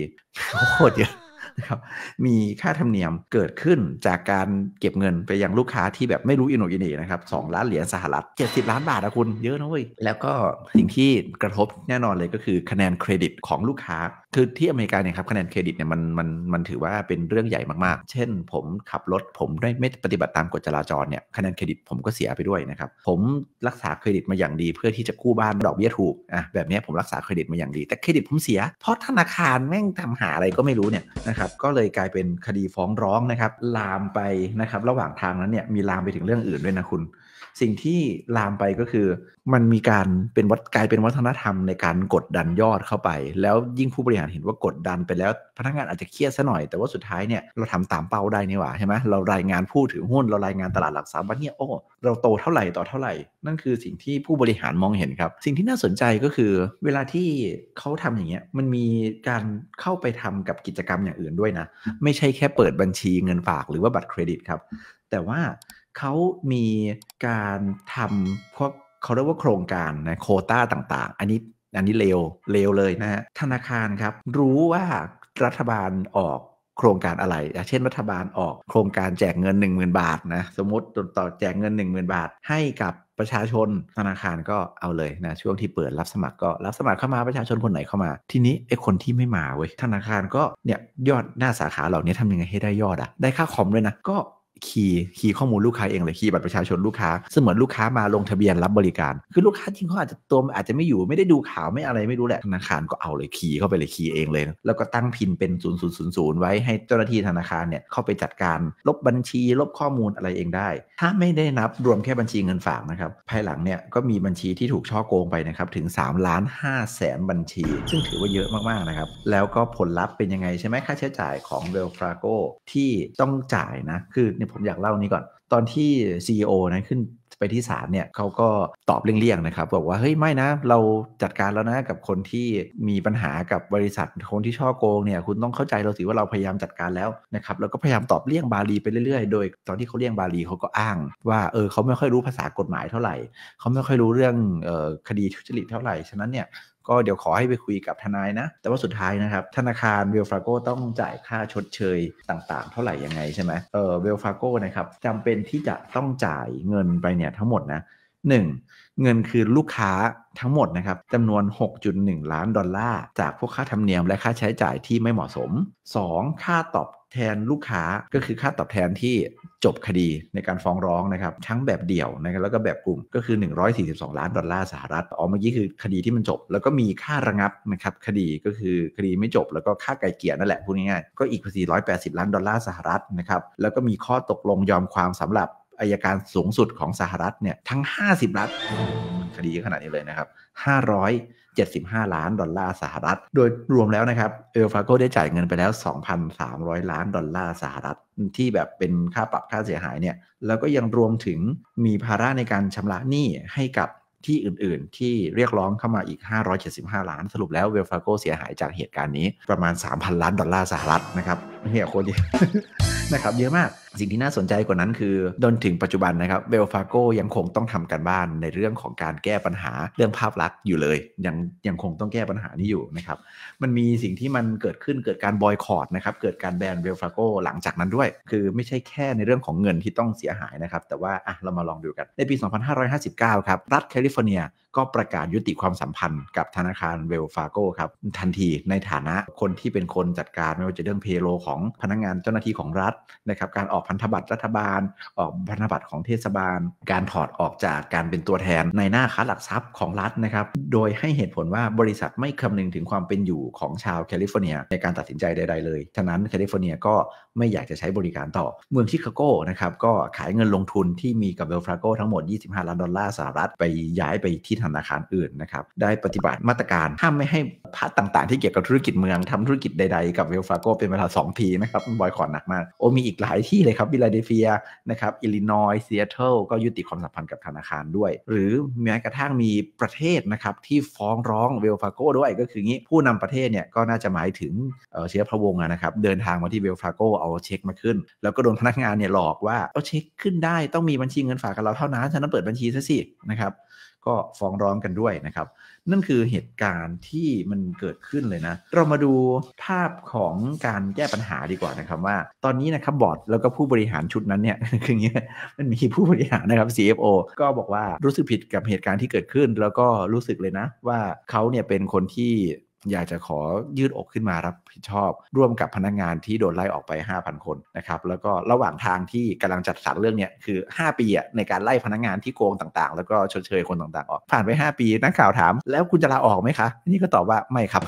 โคตรเยอะนะครับ มีค่าธรรมเนียมเกิดขึ้นจากการเก็บเงินไปยังลูกค้าที่แบบไม่รู้อินโนอินเนนะครับสล้านเหรียญสหรัฐ 70 ล้านบาทนะคุณ เยอะนะเว้ย แล้วก็สิ่งที่กระทบแน่นอนเลยก็คือคะแนนเครดิตของลูกค้าคือที่อเมริกาเนี่ยครับคะแนนเครดิตเนี่ยมันมันมันถือว่าเป็นเรื่องใหญ่มากๆ เช่น ผมขับรถผมไม่ไม่ปฏิบัติตามกฎจราจรเนี่ยคะแนนเครดิตผมก็เสียไปด้วยนะครับผมรักษาเครดิตมาอย่างดีเพื่อที่จะกู้บ้านดอกเบี้ยถูกอ่ะแบบนี้ผมรักษาเครดิตมาอย่างดี แต่เครดิตผมเสีย เพราะธนาคารแม่งทำหาอะไรก็ไม่รู้เนี่ยนะครับก็เลยกลายเป็นคดีฟ้องร้องนะครับลามไปนะครับระหว่างทางนั้นเนี่ยมีลามไปถึงเรื่องอื่นด้วยนะคุณสิ่งที่ลามไปก็คือ มันมีการเป็นวัดกลายเป็นวัฒนธรรมในการกดดันยอดเข้าไปแล้วยิ่งผู้บริหารเห็นว่ากดดันไปแล้วพนักงานอาจจะเครียดซะหน่อย แต่ว่าสุดท้ายเนี่ยเราทำตามเป้าได้นี่หว่าใช่ไหมเรารายงานผู้ถือหุ้นเรารายงานตลาดหลักทรัพย์ว่าเนี่ยโอ้เราโตเท่าไหร่ต่อเท่าไหร่ นั่นคือสิ่งที่ผู้บริหารมองเห็นครับ สิ่งที่น่าสนใจก็คือ เวลาที่เขาทำอย่างเงี้ยมันมีการเข้าไปทำกับกิจกรรมอย่างอื่นด้วยนะไม่ใช่แค่เปิดบัญชีเงินฝากหรือว่าบัตรเครดิตครับ แต่ว่าเขามีการทำพวกเขาเรียกว่าโครงการนะโคต้าต่างๆ อันนี้อันนี้เลวเลวเลยนะฮะธนาคารครับ รู้ว่ารัฐบาลออกโครงการอะไรเช่นรัฐบาลออกโครงการแจกเงิน 10,000 บาทนะสมมติต่อแจกเงิน 10,000 บาท ให้กับประชาชนธนาคารก็เอาเลยนะช่วงที่เปิดรับสมัครก็รับสมัครเข้ามาประชาชนคนไหนเข้ามาทีนี้ไอ้คนที่ไม่มาเว้ยธนาคารก็เนี่ยยอดหน้าสาขาเหล่านี้ทำยังไงให้ได้ยอดอะได้ค่าคอมด้วยนะก็คีย์คีย์ข้อมูลลูกค้าเองเลยคีย์บัตรประชาชนลูกค้าเสมือนลูกค้ามาลงทะเบียนรับบริการ คือลูกค้าจริงเขาอาจจะตัวอาจจะไม่อยู่ไม่ได้ดูข่าวไม่อะไรไม่รู้แหละธนาคารก็เอาเลยคีย์เข้าไปเลยคีย์เองเลยแล้วก็ตั้งพินเป็น0 0 0 0 ไว้ให้เจ้าหน้าที่ธนาคารเนี่ยเข้าไปจัดการลบบัญชี ลบข้อมูลอะไรเองได้ ถ้าไม่ได้นับรวมแค่บัญชีเงินฝากนะครับภายหลังเนี่ยก็มีบัญชีที่ถูกช่อโกงไปนะครับถึง3ล้าน5แสนบัญชี ซึ่งถือว่าเยอะมากๆนะครับแล้วก็ผลลัพธ์เป็นยังไงใช่ไหมค่าใช้จ่ายของเวลฟราโกที่ต้องจ่ายนะคือในผมอยากเล่านี้ก่อน ตอนที่ CEO นะขึ้นไปที่ศาลเนี่ยเขาก็ตอบเลี่ยงๆนะครับ บอกว่าเฮ้ยไม่นะ เราจัดการแล้วนะกับคนที่มีปัญหากับบริษัทคนที่ช่อโกงเนี่ยคุณต้องเข้าใจเราสิว่าเราพยายามจัดการแล้วนะครับแล้วก็พยายามตอบเลี่ยงบาลีไปเรื่อยๆโดยตอนที่เขาเลี่ยงบาลีเขาก็อ้างว่าเออเขาไม่ค่อยรู้ภาษากฎหมายเท่าไหร่เขาไม่ค่อยรู้เรื่องคดีทุจริตเท่าไหร่ ฉะนั้นเนี่ยก็เดี๋ยวขอให้ไปคุยกับทนายนะ แต่ว่าสุดท้ายนะครับ ธนาคารเวลฟาโกต้องจ่ายค่าชดเชยต่างๆเท่าไหร่ยังไงใช่ไหมเออเวลฟาโกนะครับจำเป็นที่จะต้องจ่ายเงินไปเนี่ยทั้งหมดนะหนึ่งเงินคือลูกค้าทั้งหมดนะครับจำนวน 6.1 ล้านดอลลาร์จากพวกค่าธรรมเนียมและค่าใช้จ่ายที่ไม่เหมาะสม 2. ค่าตอบแทนลูกค้าก็คือค่าตอบแทนที่จบคดีในการฟ้องร้องนะครับ ทั้งแบบเดี่ยวนะครับแล้วก็แบบกลุ่มก็คือ 142 ล้านดอลลาร์สหรัฐอ๋อเมื่อกี้คือคดีที่มันจบ แล้วก็มีค่าระงับนะครับ คดีก็คือคดีไม่จบ แล้วก็ค่าไกลเกี่ยนั่นแหละพูดง่ายๆก็อีกภาษี180 ล้านดอลลาร์สหรัฐนะครับแล้วก็มีข้อตกลงยอมความสำหรับอายการสูงสุดของสหรัฐเนี่ยทั้ง 50รัฐคดีขนาดนี้เลยนะครับ500 75 ล้าน ดอลลาร์สหรัฐ โดยรวมแล้วนะครับเอลฟาโกได้จ่ายเงินไปแล้ว 2,300 ล้านดอลลาร์สหรัฐ ที่แบบเป็นค่าปรับค่าเสียหาย เนี่ย แล้วก็ยังรวมถึงมี ภาระในการชำระหนี้ให้กับที่อื่น ๆ ที่เรียกร้องเข้ามาอีก 575 ล้าน สรุปแล้วเวลฟาโกเสียหายจากเหตุการณ์นี้ประมาณ 3,000 ล้านดอลลาร์สหรัฐนะครับเฮียโคตรเยอะนะครับเยอะมาก สิ่งที่น่าสนใจกว่านั้นคือจนถึงปัจจุบันนะครับเบลฟาโกยังคงต้องทำการบ้านในเรื่องของการแก้ปัญหาเรื่องภาพลักษณ์อยู่เลย ยังยังคงต้องแก้ปัญหานี้อยู่นะครับมันมีสิ่งที่มันเกิดขึ้นเกิดการบอยคอรดนะครับเกิดการแบนเบลฟาโกหลังจากนั้นด้วย คือไม่ใช่แค่ในเรื่องของเงินที่ต้องเสียหายนะครับแต่ว่าอ่ะเรามาลองดูกัน ในปี 2559ครับรัฐแคลิฟอร์เนียก็ประกาศยุติความสัมพันธ์กับธนาคารเวลฟาโก้ครับ ทันทีในฐานะคนที่เป็นคนจัดการไม่ว่าจะเรื่องเพโลของพนักงงานเจ้าหน้าที่ของรัฐนะครับการออกพันธบัตรรัฐบาล ออกพันธบัตรของเทศบาล การถอดออกจากการเป็นตัวแทนในหน้าค้าหลักทรัพย์ของรัฐนะครับ โดยให้เหตุผลว่าบริษัทไม่คำนึงถึงความเป็นอยู่ของชาวแคลิฟอร์เนียในการตัดสินใจใดๆเลยฉะนั้นแคลิฟอร์เนียก็ไม่อยากจะใช้บริการต่อเมืองชิคาโก้นะครับก็ขายเงินลงทุนที่มีกับเวลฟาโก้ทั้งหมด 25 ล้านดอลลาร์สหรัฐ ไปย้ายไปที่ธนาคารอื่นนะครับ ได้ปฏิบัติมาตรการห้ามไม่ให้พาร์ต่างๆ ที่เกี่ยวกับธุรกิจเมืองทำธุรกิจใดๆ กับเวลฟาโกเป็นเวลา2ปีนะครับบอยคอรหนักมาก โอ้มีอีกหลายที่เลยครับ วิลาเดเฟียนะครับ อิลลินอยส์ซียเทิลก็ยุติความสัมพันธ์กับธนาคารด้วย หรือแม้กระทั่งมีประเทศนะครับที่ฟ้องร้องเวลฟาโกด้วยก็คืองี้ผู้นำประเทศเนี่ยก็น่าจะหมายถึงเชื้อพระวงศ์นะครับเดินทางมาที่เวลฟาโกเอาเช็คมาขึ้น แล้วก็โดนพนักงานเนี่ยหลอกว่าเอาเช็คขึ้นได้ต้องมีบัญชีเงินฝากกับเราเท่านั้นฉันต้องเปิดบัญชีซะสินะครับก็ฟ้องร้องกันด้วยนะครับ นั่นคือเหตุการณ์ที่มันเกิดขึ้นเลยนะ เรามาดูภาพของการแก้ปัญหาดีกว่านะครับว่า ตอนนี้นะครับบอร์ดแล้วก็ผู้บริหารชุดนั้นเนี่ยคืออย่างเงี้ยมันมีผู้บริหารนะครับ CFO ก็บอกว่ารู้สึกผิดกับเหตุการณ์ที่เกิดขึ้นแล้วก็รู้สึกเลยนะ ว่าเขาเนี่ยเป็นคนที่อยากจะขอยืดอกขึ้นมารับผิดชอบ ร่วมกับพนักงงานที่โดนไล่ออกไป 5,000 คนนะครับ แล้วก็ระหว่างทางที่กำลังจัดสรรเรื่องเนี้ย คือ 5 ปีอ่ะในการไล่พนักงงานที่โกงต่างๆ แล้วก็ชดเชยคนต่าง ๆ ออก ผ่านไป 5 ปี นักข่าวถามแล้วคุณจะลาออกไหมคะ นี่ก็ตอบว่า ไม่ครับ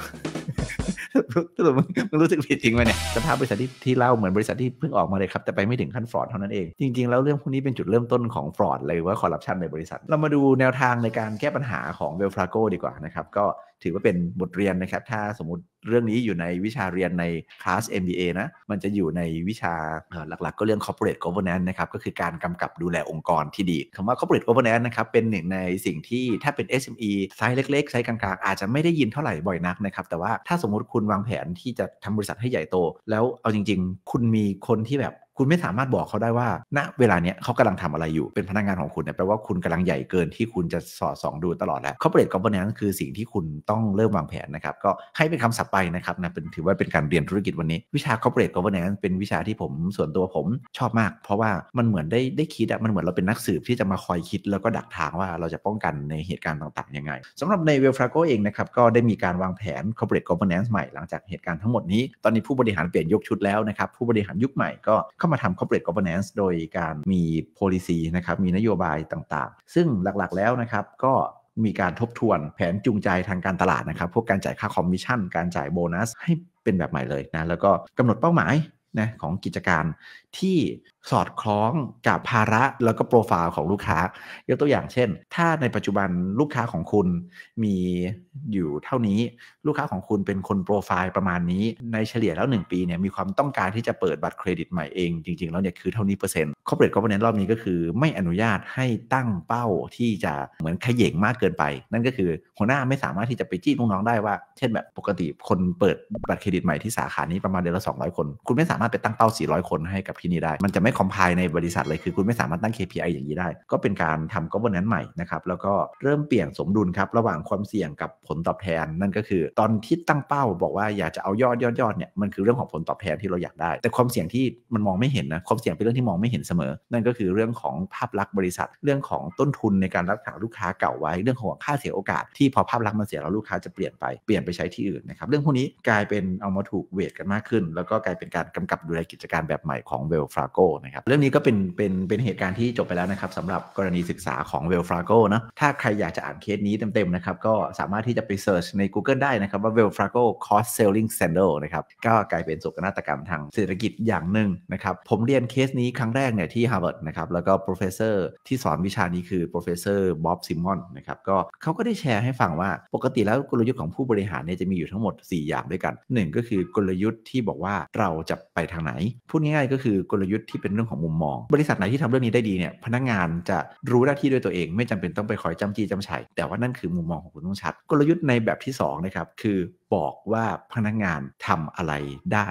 สรุปมึงรู้สึกผิดจริงไหมเนี่ย สภาพบริษัทที่ที่เล่าเหมือนบริษัทที่เพิ่งออกมาเลยครับ แต่ไปไม่ถึงขั้นฟรอดเท่านั้นเอง จริงๆ แล้วเรื่องพวกนี้เป็นจุดเริ่มต้นของฟรอด เลยว่าคอร์รัปชันในบริษัท เรามาดูแนวทางในการแก้ปัญหาของเวลฟราโกดีกว่านะครับ ก็ถือว่าเป็นบทเรียนนะครับ ถ้าสมมติเรื่องนี้อยู่ในวิชาเรียนในคลาส MBA นะมันจะอยู่ในวิชาหลักๆ ก็เรื่อง corporate governance นะครับก็คือการกำกับดูแลองค์กรที่ดีคำว่า corporate governance นะครับเป็นหนึ่งในสิ่งที่ถ้าเป็น SME ไซส์เล็กๆไซส์กลางๆอาจจะไม่ได้ยินเท่าไหร่บ่อยนักนะครับแต่ว่าถ้าสมมติคุณวางแผนที่จะทำบริษัทให้ใหญ่โต แล้วเอาจริง ๆ คุณมีคนที่แบบคุณไม่สามารถบอกเขาได้ว่า ณเวลาเนี้ยเขากำลังทำอะไรอยู่ เป็นพนักงานของคุณเนี่ยแปลว่าคุณกำลังใหญ่เกินที่คุณจะสอดส่องดูตลอดแล้วเขาเป r a ก e g บน e r n นคือสิ่งที่คุณต้องเริ่มวางแผนนะครับ ก็ให้เป็นคำับไปนะครับนะเป็นถือว่าเป็นการเรียนธุรกิจวันนี้วิชาเขาเป r a ก e g บน e r n นเป็นวิชาที่ผมส่วนตัวผมชอบมาก เพราะว่ามันเหมือนได้ได้คิดอะมันเหมือนเราเป็นนักสืบที่จะมาคอยคิด แล้วก็ดักทางว่าเราจะป้องกันในเหตุการณ์ต่างๆยังไง สำหรับในเวลฟราโกเองนะครับก็ได้มีการวางแผนเขาเป r a ก e g o น e r n ใหม่หลังจากเหตุการณ์ทั้งหมดนี้ตอนนี้ผู้บริหารเปลี่ยนยกชุดแล้วนะครับผู้บริหารยุคใหม่ก็เข้ามาทำ corporate governance โดยการมี policy นะครับ มีนโยบายต่าง ๆ ซึ่งหลัก ๆ แล้วนะครับ ก็มีการทบทวนแผนจูงใจทางการตลาดนะครับ พวกการจ่ายค่าคอมมิชชั่น การจ่ายโบนัส ให้เป็นแบบใหม่เลยนะ แล้วก็กำหนดเป้าหมายนะของกิจการที่สอดคล้องกับภาระแล้วก็โปรไฟล์ของลูกค้า ยกตัวอย่างเช่น ถ้าในปัจจุบันลูกค้าของคุณมีอยู่เท่านี้ลูกค้าของคุณเป็นคนโปรไฟล์ประมาณนี้ในเฉลี่ยแล้ว 1 ปีเนี่ย มีความต้องการที่จะเปิดบัตรเครดิตใหม่เองจริง ๆ แล้วเนี่ยคือเท่านี้เปอร์เซ็นต์ข้อเป r a t e g o v e r n a รอบนี้ก็คือ ไม่อนุญาตให้ตั้งเป้าที่จะเหมือนขย่งมากเกินไป นั่นก็คือหัวหน้าไม่สามารถที่จะไปจี้ลูกน้องได้ว่า เช่น แบบปกติคนเปิดบัตรเครดิตใหม่ที่สาขานี้ประมาณเดือนละ200 คนคุณไม่สามารถไปตั้งเป้า 400 คนให้กับที่นี่ได้ มันจะไม่คอมไพน์ในบริษัทเลยคือคุณไม่สามารถตั้ง KPI อย่างนี้ได้ ก็เป็นการทำ governance ใหม่นะครับแล้วก็เริ่มเปลี่ยนสมดุลครับระหว่างความเสี่ยงกับผลตอบแทน นั่นก็คือ ตอนที่ตั้งเป้า บอกว่าอยากจะเอายอดยอดยอดเนี่ยมันคือเรื่องของผลตอบแทนที่เราอยากได้ แต่ความเสี่ยงที่มันมองไม่เห็นนะความเสี่ยงเป็นเรื่องที่มองไม่เห็นเสมอ นั่นก็คือเรื่องของภาพลักษณ์บริษัท เรื่องของต้นทุนในการรักษาลูกค้าเก่าไว้เรื่องของค่าเสียโอกาสที่พอภาพลักษณ์มันเสียแล้วลูกค้าจะเปลี่ยนไปเปลี่ยนไปใช้ที่อื่นนะครับเรื่องพวกนี้กลายเป็นเอามาถูกเวทกันมากขึ้น แล้วก็กลายเป็นการกำกับดูแลกิจการแบบใหม่ของเวลฟราโกนะครับเรื่องนี้ก็เป็นเป็นเป็นเหตุการณ์ที่จบไปแล้วนะครับสำหรับกรณีศึกษาของเวลฟราโกนะถ้าใครอยากจะอ่านเคสนี้เต็มๆนะครับก็สามารถที่จะไปเสิร์ชใน Google ได้นะครับ ว่าเวลฟราโก g o Cost Selling s a n d a l นะครับก็กลายเป็นโศกนาฏกรรมทางเศรษฐกิจอย่างหนึ่งนะครับ ผมเรียนเคสนี้ครั้งแรกเนี่ยที่ Harvard นะครับแล้วก็ professor ที่สอนวิชานี้คือ professor Bob Simon นะครับก็เขาก็ได้แชร์ให้ฟังว่าปกติแล้วกลยุทธ์ของผู้บริหารเนี่ยจะมีอยู่ทั้งหมด 4 อย่างด้วยกัน 1 ก็คือกลยุทธ์ที่บอกว่าเราจะไปทางไหน พูดง่ายๆ ก็คือกลยุทธ์ที่เป็นเนเรื่องของมุมมองบริษัทไหนที่ทำเรื่องนี้ได้ดีเนี่ยพนักงานจะรู้หน้าที่ด้วยตัวเองไม่จำเป็นต้องไปคอยจ้ำจี้จ้ำชัยแต่ว่านั่นคือมุมมองของคุณต้องชัด กลยุทธ์ในแบบที่2นะครับ คือบอกว่าพนักงานทำอะไรได้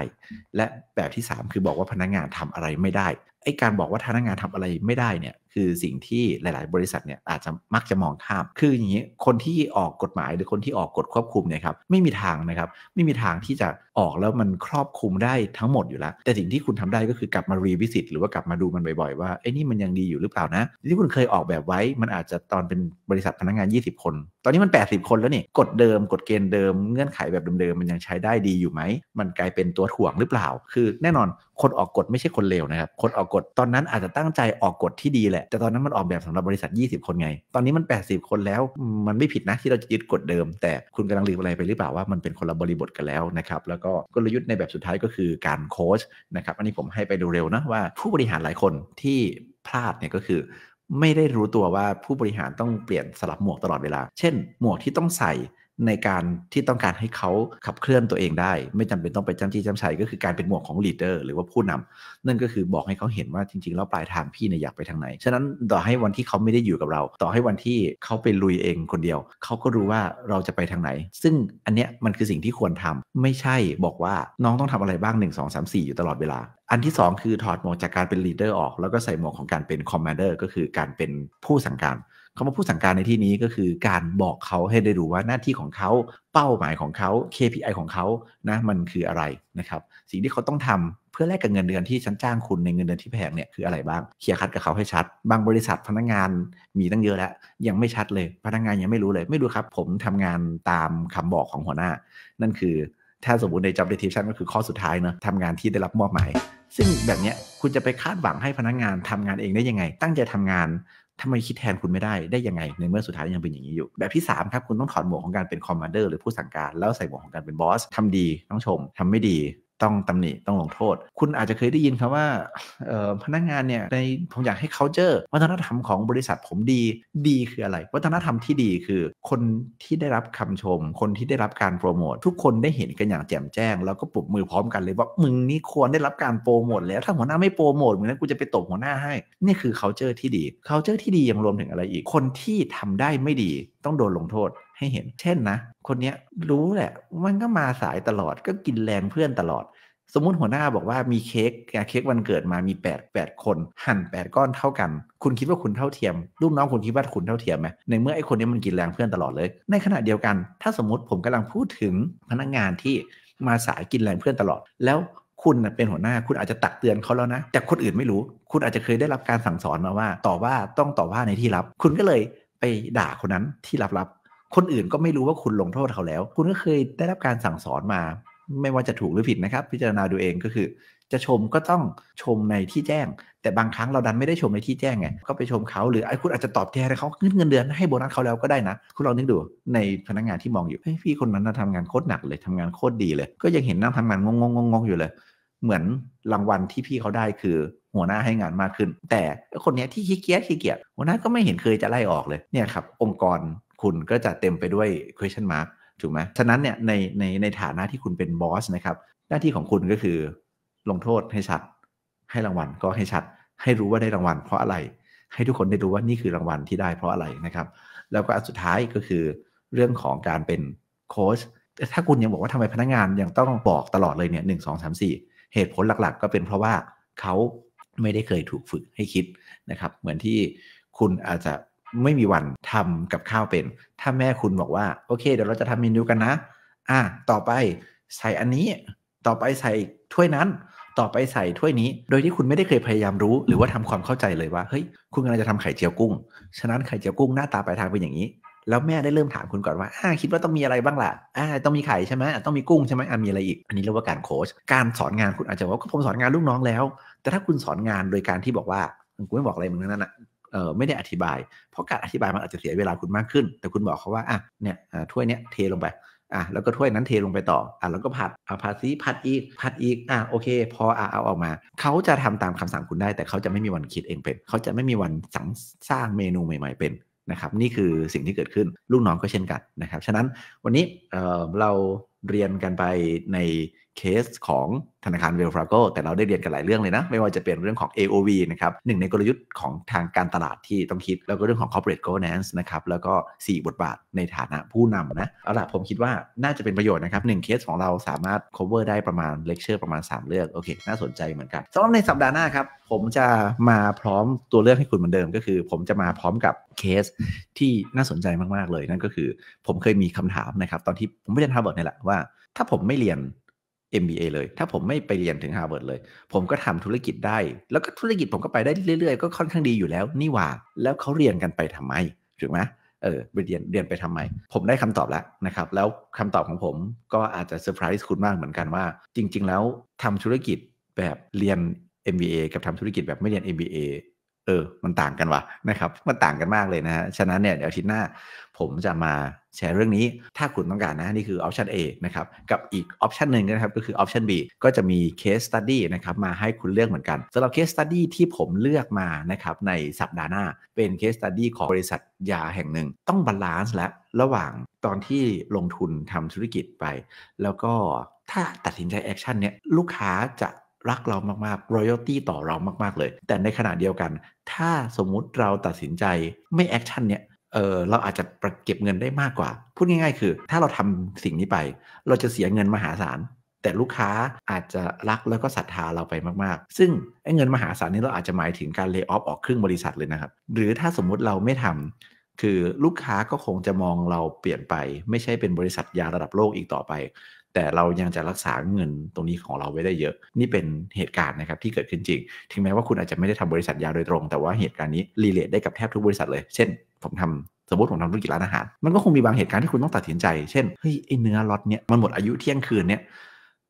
และแบบที่3คือบอกว่าพนักงานทำอะไรไม่ได้ไอการบอกว่าพนักงานทำอะไรไม่ได้เนี่ยคือสิ่งที่หลาย ๆ บริษัทเนี่ยอาจจะมักจะมองข้าม คืออย่างนี้คนที่ออกกฎหมาย หรือคนที่ออกกฎควบคุมเนี่ยครับไม่มีทางนะครับไม่มีทางที่จะออกแล้วมันครอบคลุมได้ทั้งหมดอยู่แล้ว แต่สิ่งที่คุณทำได้ก็คือกลับมารีวิสิต หรือว่ากลับมาดูมันบ่อย ๆ ว่าไอ้นี่มันยังดีอยู่หรือเปล่านะที่คุณเคยออกแบบไว้มันอาจจะตอนเป็นบริษัทพนักงาน 20 คนตอนนี้มัน 80 คนแล้วนี่กฎเดิม กฎเกณฑ์เดิม เงื่อนไขแบบเดิมๆ มันยังใช้ได้ดีอยู่ไหม มันกลายเป็นตัวถ่วงหรือเปล่า คือแน่นอนคนออกกฎไม่ใช่คนเลวนะครับคนออกกฎ ตอนนั้นอาจจะตั้งใจออกกฎที่ดีแหละ แต่ตอนนั้นมันออกแบบสำหรับบริษัท 20 คนไง ตอนนี้มัน 80 คนแล้ว มันไม่ผิดนะที่เราจะยึดกฎเดิม แต่คุณกำลังลืมอะไรไปหรือเปล่าว่ามันเป็นคนละบริบทกันแล้วนะครับ แล้วก็กลยุทธ์ในแบบสุดท้ายก็คือการโค้ชนะครับ อันนี้ผมให้ไปดูเร็วนะว่าผู้บริหารหลายคนที่พลาดเนี่ยก็คือไม่ได้รู้ตัวว่าผู้บริหารต้องเปลี่ยนสลับหมวกตลอดเวลา เช่นหมวกที่ต้องใส่ในการที่ต้องการให้เขาขับเคลื่อนตัวเองได้ ไม่จำเป็นต้องไปจำจี้จำชัยก็คือการเป็นหมวกของลีดเดอร์หรือว่าผู้นำนั่นก็คือบอกให้เขาเห็นว่าจริงๆแล้วปลายทางพี่เนี่ยอยากไปทางไหนฉะนั้นต่อให้วันที่เขาไม่ได้อยู่กับเรา ต่อให้วันที่เขาไปลุยเองคนเดียวเขาก็รู้ว่าเราจะไปทางไหน ซึ่งอันเนี้ยมันคือสิ่งที่ควรทำไม่ใช่บอกว่าน้องต้องทำอะไรบ้าง1 2 3 4อยู่ตลอดเวลา อันที่ 2 คือถอดหมวกจากการเป็นลีดเดอร์ออกแล้วก็ใส่หมวกของการเป็นคอมมานเดอร์ก็คือการเป็นผู้สั่งการคขว่าผู้สั่งการในที่นี้ก็คือการบอกเขาให้ได้รู้ว่าหน้าที่ของเขาเป้าหมายของเขา KPI ของเขานะ มันคืออะไรนะครับสิ่งที่เขาต้องทำเพื่อแลกกับเงินเดือนที่ฉันจ้างคุณในเงินเดือนที่แพงเนี่ยคืออะไรบ้างเคลียร์คัดกับเขาให้ชัด บางบริษัทพนักงานมีตั้งเยอะแล้ว ยังไม่ชัดเลย พนักงานยังไม่รู้เลย ไม่รู้ครับผมทำงานตามคำบอกของหัวหน้านั่นคือถ้าสมมติใน job description ก็คือข้อสุดท้ายเนาะทำงานที่ได้รับมอบหมาย ซึ่งแบบเนี้ยคุณจะไปคาดหวังให้พนักงานทำงานเองได้ยังไง ตั้งใจทำงานทำไมคิดแทนคุณไม่ได้ ได้ยังไง ในเมื่อสุดท้ายยังเป็นอย่างนี้อยู่ แบบที่ 3ครับคุณต้องถอดหมวกของการเป็นคอมมานเดอร์หรือผู้สั่งการแล้วใส่หมวกของการเป็นบอสทำดี ต้องชมทำไม่ดีต้องตำหนิต้องลงโทษ คุณอาจจะเคยได้ยินคำว่าพนักงานเนี่ยในผมอยากให้เขาเจอวัฒนธรรมของบริษัทผมดีดีคืออะไรวัฒนธรรมที่ดีคือ คนที่ได้รับคำชม คนที่ได้รับการโปรโมท ทุกคนได้เห็นกันอย่างแจ่มแจ้งแล้วก็ปุบมือพร้อมกันเลยว่ามึงนี่ควรได้รับการโปรโมทแล้วถ้าหัวหน้าไม่โปรโมทมึงนั้นกูจะไปตบหัวหน้าให้ นี่คือเ u l t u r e ที่ดีเ u l t u r e ที่ดียังรวมถึงอะไรอีก คนที่ทำได้ไม่ดี ต้องโดนลงโทษให้เห็นเช่นนะ คนเนี้ยรู้แหละมันก็มาสายตลอดก็กินแรงเพื่อนตลอด สมมติหัวหน้าบอกว่ามีเค้กเค้กวันเกิดมามี8 8 คนหั่น 8 ก้อนเท่ากัน คุณคิดว่าคุณเท่าเทียมลูกน้องคุณคิดว่าคุณเท่าเทียมไหมในเมื่อไอ้คนนี้มันกินแรงเพื่อนตลอดเลย ในขณะเดียวกัน ถ้าสมมติผมกำลังพูดถึงพนักงงานที่มาสายกินแรงเพื่อนตลอด แล้วคุณเป็นหัวหน้าคุณอาจจะตักเตือนเขาแล้วนะแต่คนอื่นไม่รู้ คุณอาจจะเคยได้รับการสั่งสอนมาว่าต่อว่าต้องต่อว่าในที่ลับ คุณก็เลยไปด่าคนนั้นที่ลับคนอื่นก็ไม่รู้ว่าคุณลงโทษเขาแล้ว คุณก็เคยได้รับการสั่งสอนมา ไม่ว่าจะถูกหรือผิดนะครับ พิจารณาดูเองก็คือ จะชมก็ต้องชมในที่แจ้ง แต่บางครั้งเราดันไม่ได้ชมในที่แจ้งไง ก็ไปชมเขาหรือไอ้คุณอาจจะตอบแทนเขาเงินเดือนให้โบนัสเขาแล้วก็ได้นะ คุณลองนึกดูในพนักงงานที่มองอยู่ เฮ้ยพี่คนนั้นทำงานโคตรหนักเลยทำงานโคตรดีเลย ก็ยังเห็นนั่งทำงานงงๆอยู่เลย เหมือนรางวัลที่พี่เขาได้คือ หัวหน้าให้งานมากขึ้น แต่คนนี้ที่ขี้เกียจขี้เกียจหัวหน้าก็ไม่เห็นเคยจะไล่ออกเลยเนี่ยครับ องค์กรคุณก็จะเต็มไปด้วย question mark ถูกไหมฉะนั้นเนี่ยในในในฐานะที่คุณเป็นบอสนะครับหน้าที่ของคุณก็คือ ลงโทษให้ชัดให้รางวัลก็ให้ชัด ให้รู้ว่าได้รางวัลเพราะอะไร ให้ทุกคนได้รู้ว่านี่คือรางวัลที่ได้ เพราะอะไรนะครับ แล้วก็อันสุดท้ายก็คือเรื่องของการเป็นโค้ชถ้าคุณยังบอกว่าทำไมพนักงานยังต้องบอกตลอดเลยเนี่ยหนึ่งสองสามสี่เหตุผลหลักๆ ก็เป็นเพราะว่าเขาไม่ได้เคยถูกฝึกให้คิดนะครับ เหมือนที่คุณอาจจะไม่มีวันทำกับข้าวเป็น ถ้าแม่คุณบอกว่า โอเคเดี๋ยวเราจะทำเมนูกันนะ อ่ะต่อไปใส่อันนี้ ต่อไปใส่ถ้วยนั้น ต่อไปใส่ถ้วยนี้ โดยที่คุณไม่ได้เคยพยายามรู้หรือว่าทำความเข้าใจเลยว่าเฮ้ยคุณกำลังจะทำไข่เจียวกุ้ง ฉะนั้นไข่เจียวกุ้งหน้าตาปลายทางเป็นอย่างนี้ แล้วแม่ได้เริ่มถามคุณก่อนว่าอ่าคิดว่าต้องมีอะไรบ้างล่ะอ่าต้องมีไข่ใช่ไหมต้องมีกุ้งใช่ไหมอ่ามีอะไรอีก อันนี้เรียกว่าการโค้ช การสอนงานคุณอาจจะว่าผมสอนงานลูกน้องแล้ว แต่ถ้าคุณสอนงานโดยการที่บอกว่ากูไม่บอกอะไรมึงนั่นน่ะเออไม่ได้อธิบาย เพราะการอธิบายมันอาจจะเสียเวลาคุณมากขึ้น แต่คุณบอกเขาว่าอ่ะเนี่ยถ้วยเนี้ยเทลงไปอ่ะแล้วก็ถ้วยนั้นเทลงไปต่ออ่ะแล้วก็ผัดอ่ะผัดซีผัดอีกผัดอีกอ่ะโอเคพออ่ะเอาออกมา เขาจะทำตามคำสั่งคุณได้แต่เขาจะไม่มีวันคิดเองเป็นเขาจะไม่มีวันสังสร้างเมนูใหม่ๆเป็นนะครับนี่คือสิ่งที่เกิดขึ้นลูกน้องก็เช่นกันนะครับฉะนั้นวันนี้เเราเรียนกันไปในเคสของธนาคารเวลฟราโกแต่เราได้เรียนกันหลายเรื่องเลยนะ ไม่ว่าจะเป็นเรื่องของ AOV นะครับหนึ่งในกลยุทธ์ของทางการตลาดที่ต้องคิดแล้วก็เรื่องของ corporate governance นะครับ แล้วก็ 4 บทบาทในฐานะผู้นำนะ เอาล่ะ ผมคิดว่าน่าจะเป็นประโยชน์นะครับหเคสของเราสามารถ cover ได้ประมาณเลคเชอร์ประมาณ 3เรื่องโอเค น่าสนใจเหมือนกันสำหรับในสัปดาห์หน้าครับผมจะมาพร้อมตัวเรื่องให้คุณเหมือนเดิม ก็คือ ผมจะมาพร้อมกับเคสที่น่าสนใจมาก ๆ เลยนั่นก็คือผมเคยมีคำถามนะครับตอนที่ผมไม่ได้ทำแบบนี่แหละว่า ถ้าผมไม่เรียน MBA เลยถ้าผมไม่ไปเรียนถึง Harvard เลย ผมก็ทำธุรกิจได้ แล้วก็ธุรกิจผมก็ไปได้เรื่อยๆ ก็ค่อนข้างดีอยู่แล้วนี่หว่า แล้วเขาเรียนกันไปทำไมถูกไหมเออไปเรียนเรียนไปทำไม ผมได้คำตอบแล้วนะครับ แล้วคำตอบของผมก็อาจจะเซอร์ไพรส์คุณมากเหมือนกันว่าจริง ๆ แล้วทำธุรกิจแบบเรียน MBA กับทำธุรกิจแบบไม่เรียน MBA เออ มันต่างกันวะนะครับ มันต่างกันมากเลยนะฮะ ฉะนั้นเนี่ย เดี๋ยวอทิ์หน้าผมจะมาแชร์เรื่องนี้ ถ้าคุณต้องการนะ นี่คือออปชัน A นะครับ กับอีกออปชันหนึ่งนะครับ ก็คือออปชัน B ก็จะมีเคสตัตดี้นะครับมาให้คุณเลือกเหมือนกัน สำหรับเคสตัตดี้ที่ผมเลือกมานะครับในสัปดาห์หน้า เป็นเคสตัตดี้ของบริษัทยาแห่งหนึ่ง ต้องบาลานซ์และระหว่างตอนที่ลงทุนทำธุรกิจไป แล้วก็ถ้าตัดสินใจแอคชั่นเนี่ยลูกค้าจะรักเรามากๆรอยัลตี้ต่อเรามากๆ เลย แต่ในขณะเดียวกัน ถ้าสมมุติเราตัดสินใจไม่แอคชั่นเนี่ย เออเราอาจจะเก็บเงินได้มากกว่า พูดง่ายๆ คือ ถ้าเราทำสิ่งนี้ไป เราจะเสียเงินมหาศาล แต่ลูกค้าอาจจะรักแล้วก็ศรัทธาเราไปมากๆ ซึ่งเงินมหาศาลนี้เราอาจจะหมายถึงการเลิกออฟออกครึ่งบริษัทเลยนะครับ หรือถ้าสมมุติเราไม่ทำ คือลูกค้าก็คงจะมองเราเปลี่ยนไป ไม่ใช่เป็นบริษัทยาระดับโลกอีกต่อไปแต่เรายังจะรักษาเงินตรงนี้ของเราไว้ได้เยอะ นี่เป็นเหตุการณ์นะครับที่เกิดขึ้นจริงถึงแม้ว่าคุณอาจจะไม่ได้ทำบริษัทยาวโดยตรง แต่ว่าเหตุการณ์นี้รีเลทได้กับแทบทุกบริษัทเลย เช่นผมทำสมมติผมทำธุรกิจร้านอาหาร มันก็คงมีบางเหตุการณ์ที่คุณต้องตัดสินใจเช่น เฮ้ยไอเนื้อล็อตเนี้ยมันหมดอายุเที่ยงคืนเนี้ย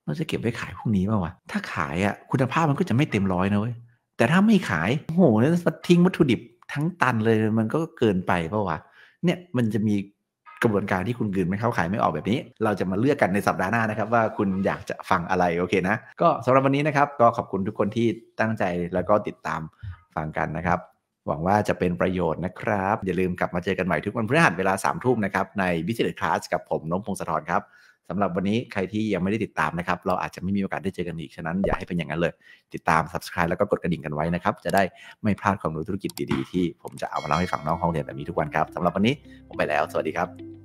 เราจะเก็บไว้ขายพรุ่งนี้ป่าวะถ้าขายอ่ะคุณภาพมันก็จะไม่เต็มร้อยนะเว้ยแต่ถ้าไม่ขายโอ้โหน่ทิ้งวัตถุดิบทั้งตันเลยมันก็เกินไปป่าวะเนี่ยมันจะมีกระบวนการที่คุณกืนไม่เข้าขายไม่ออกแบบนี้ เราจะมาเลือกกันในสัปดาห์หน้านะครับว่าคุณอยากจะฟังอะไรโอเคนะ ก็สำหรับวันนี้นะครับ ก็ขอบคุณทุกคนที่ตั้งใจแล้วก็ติดตามฟังกันนะครับ หวังว่าจะเป็นประโยชน์นะครับ อย่าลืมกลับมาเจอกันใหม่ทุกวันพฤหัสเวลา3ามทุ่มนะครับ ใน Business Class กับผมนพพงศธรครับสำหรับวันนี้ใครที่ยังไม่ได้ติดตามนะครับเราอาจจะไม่มีโอกาสได้เจอกันอีกฉะนั้นอย่าให้เป็นอย่างนั้นเลย ติดตาม subscribe แล้วก็กดกระดิ่งกันไว้นะครับ จะได้ไม่พลาดความรู้ธุรกิจดีๆ ที่ผมจะเอามาเล่าให้ฟังน้องห้องเรียนแบบนี้ทุกวันครับสำหรับวันนี้ผมไปแล้วสวัสดีครับ